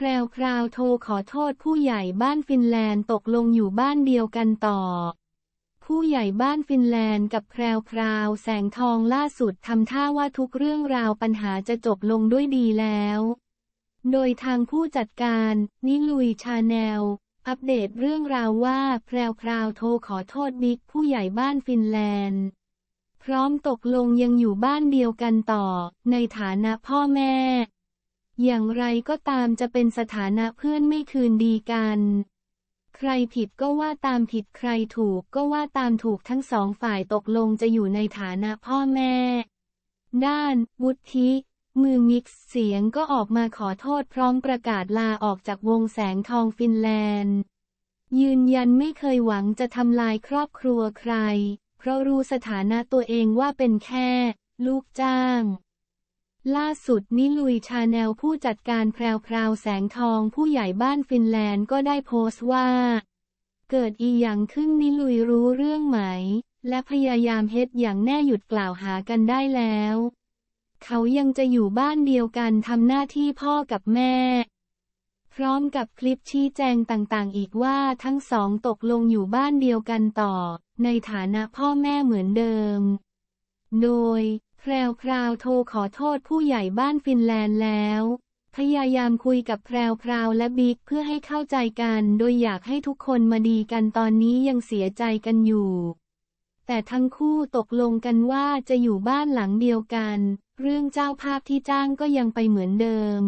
แพรวคราวโทรขอโทษผู้ใหญ่บ้านฟินแลนด์ตกลงอยู่บ้านเดียวกันต่อ ผู้ใหญ่บ้านฟินแลนด์กับแพรวคราวแสงทองล่าสุดทำท่าว่าทุกเรื่องราวปัญหาจะจบลงด้วยดีแล้ว โดยทางผู้จัดการ นิลุยชาแนลอัปเดตเรื่องราวว่า แพรวคราวโทรขอโทษบิ๊กผู้ใหญ่บ้านฟินแลนด์ พร้อมตกลงยังอยู่บ้านเดียวกันต่อ ในฐานะพ่อแม่อย่างไรก็ตามจะเป็นสถานะเพื่อนไม่คืนดีกัน ใครผิดก็ว่าตามผิดใครถูกก็ว่าตามถูกทั้งสองฝ่ายตกลงจะอยู่ในฐานะพ่อแม่ ด้าน วุฒิมือมิกซ์เสียงก็ออกมาขอโทษพร้อมประกาศลาออกจากวงแสงทองฟินแลนด์ ยืนยันไม่เคยหวังจะทำลายครอบครัวใคร เพราะรู้สถานะตัวเองว่าเป็นแค่ ลูกจ้างล่าสุดนิลุยชาแนลผู้จัดการแพรวพราวแสงทองผู้ใหญ่บ้านฟินแลนด์ก็ได้โพสต์ว่า เกิดอีหยังขึ้นนิลุยรู้เรื่องไหม และพยายามเฮ็ดอย่างแน่หยุดกล่าวหากันได้แล้ว เขายังจะอยู่บ้านเดียวกันทำหน้าที่พ่อกับแม่ พร้อมกับคลิปชี้แจงต่างๆ อีกว่าทั้งสองตกลงอยู่บ้านเดียวกันต่อ ในฐานะพ่อแม่เหมือนเดิม โดยแพรวพราวโทรขอโทษผู้ใหญ่บ้านฟินแลนด์แล้ว พยายามคุยกับแพรวพราวและบิ๊กเพื่อให้เข้าใจกัน โดยอยากให้ทุกคนมาดีกันตอนนี้ยังเสียใจกันอยู่ แต่ทั้งคู่ตกลงกันว่าจะอยู่บ้านหลังเดียวกัน เรื่องเจ้าภาพที่จ้างก็ยังไปเหมือนเดิม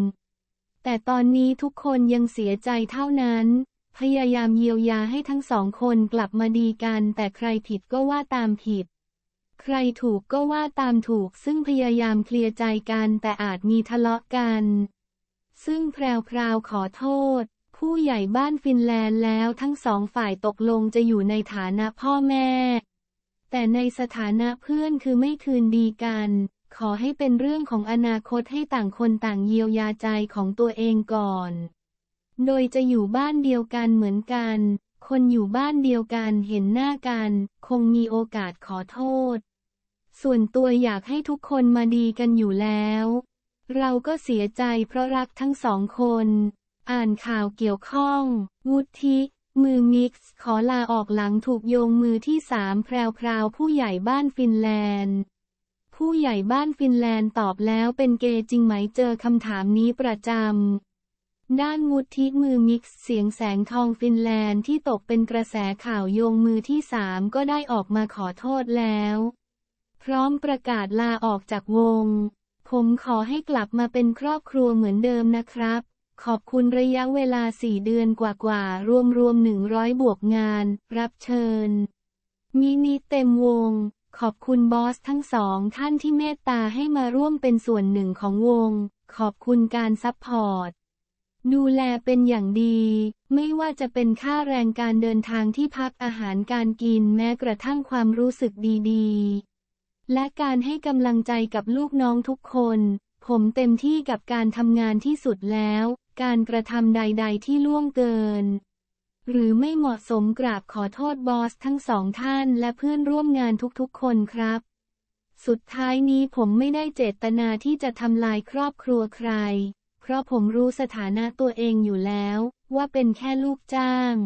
แต่ตอนนี้ทุกคนยังเสียใจเท่านั้น พยายามเยียวยาให้ทั้งสองคนกลับมาดีกัน แต่ใครผิดก็ว่าตามผิดใครถูกก็ว่าตามถูกซึ่งพยายามเคลียร์ใจกันแต่อาจมีทะเลาะกัน ซึ่งแพรวขอโทษ ผู้ใหญ่บ้านฟินแลนด์แล้วทั้งสองฝ่ายตกลงจะอยู่ในฐานะพ่อแม่ แต่ในสถานะเพื่อนคือไม่คืนดีกัน ขอให้เป็นเรื่องของอนาคตให้ต่างคนต่างเยียวยาใจของตัวเองก่อน โดยจะอยู่บ้านเดียวกันเหมือนกัน คนอยู่บ้านเดียวกันเห็นหน้ากัน คงมีโอกาสขอโทษส่วนตัวอยากให้ทุกคนมาดีกันอยู่แล้ว เราก็เสียใจเพราะรักทั้งสองคน อ่านข่าวเกี่ยวข้องวุฒิมือมิกซ์ ขอลาออกหลังถูกโยงมือที่สามแพรววผู้ใหญ่บ้านฟินแลนด์ ผู้ใหญ่บ้านฟินแลนด์ตอบแล้วเป็นเกย์จริงไหมเจอคำถามนี้ประจำ ด้านมุทิมือมิกซ์เสียงแสงทองฟินแลนด์ที่ตกเป็นกระแสข่าวโยงมือที่สามก็ได้ออกมาขอโทษแล้วพร้อมประกาศลาออกจากวง ผมขอให้กลับมาเป็นครอบครัวเหมือนเดิมนะครับ ขอบคุณระยะเวลาสี่เดือนกว่า ๆรวมรวมหนึ่งร้อยบวกงาน รับเชิญมินิเต็มวง ขอบคุณบอสทั้งสองท่านที่เมตตาให้มาร่วมเป็นส่วนหนึ่งของวง ขอบคุณการซัพพอร์ตดูแลเป็นอย่างดี ไม่ว่าจะเป็นค่าแรงการเดินทางที่พักอาหารการกินแม้กระทั่งความรู้สึกดี ๆและการให้กำลังใจกับลูกน้องทุกคน ผมเต็มที่กับการทำงานที่สุดแล้ว การกระทำใดๆที่ล่วงเกิน หรือไม่เหมาะสมกราบขอโทษบอสทั้งสองท่านและเพื่อนร่วมงานทุกๆคนครับ สุดท้ายนี้ผมไม่ได้เจตนาที่จะทำลายครอบครัวใคร เพราะผมรู้สถานะตัวเองอยู่แล้ว ว่าเป็นแค่ลูกจ้าง